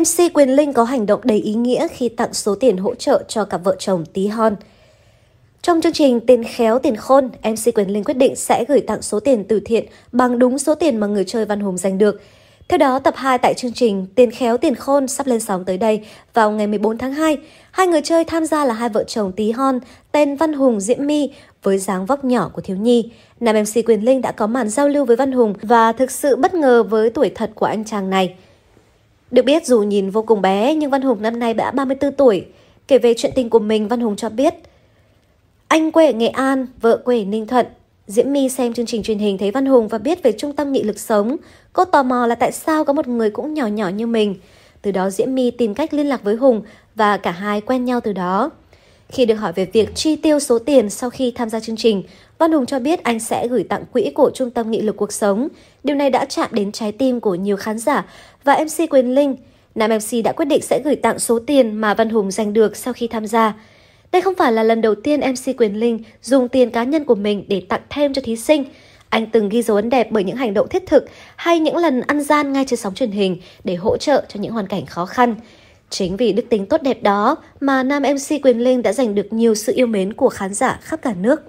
MC Quyền Linh có hành động đầy ý nghĩa khi tặng số tiền hỗ trợ cho cặp vợ chồng tí hon. Trong chương trình Tiền Khéo Tiền Khôn, MC Quyền Linh quyết định sẽ gửi tặng số tiền từ thiện bằng đúng số tiền mà người chơi Văn Hùng giành được. Theo đó, tập 2 tại chương trình Tiền Khéo Tiền Khôn sắp lên sóng tới đây vào ngày 14 tháng 2. Hai người chơi tham gia là hai vợ chồng tí hon tên Văn Hùng Diễm My với dáng vóc nhỏ của thiếu nhi. Nam MC Quyền Linh đã có màn giao lưu với Văn Hùng và thực sự bất ngờ với tuổi thật của anh chàng này. Được biết dù nhìn vô cùng bé nhưng Văn Hùng năm nay đã 34 tuổi. Kể về chuyện tình của mình, Văn Hùng cho biết anh quê ở Nghệ An, vợ quê ở Ninh Thuận. Diễm My xem chương trình truyền hình thấy Văn Hùng và biết về trung tâm nghị lực sống. Cô tò mò là tại sao có một người cũng nhỏ nhỏ như mình. Từ đó Diễm My tìm cách liên lạc với Hùng và cả hai quen nhau từ đó. Khi được hỏi về việc chi tiêu số tiền sau khi tham gia chương trình, Văn Hùng cho biết anh sẽ gửi tặng quỹ của Trung tâm Nghị lực Cuộc Sống. Điều này đã chạm đến trái tim của nhiều khán giả và MC Quyền Linh. Nam MC đã quyết định sẽ gửi tặng số tiền mà Văn Hùng giành được sau khi tham gia. Đây không phải là lần đầu tiên MC Quyền Linh dùng tiền cá nhân của mình để tặng thêm cho thí sinh. Anh từng ghi dấu ấn đẹp bởi những hành động thiết thực hay những lần ăn gian ngay trên sóng truyền hình để hỗ trợ cho những hoàn cảnh khó khăn. Chính vì đức tính tốt đẹp đó mà nam MC Quyền Linh đã giành được nhiều sự yêu mến của khán giả khắp cả nước.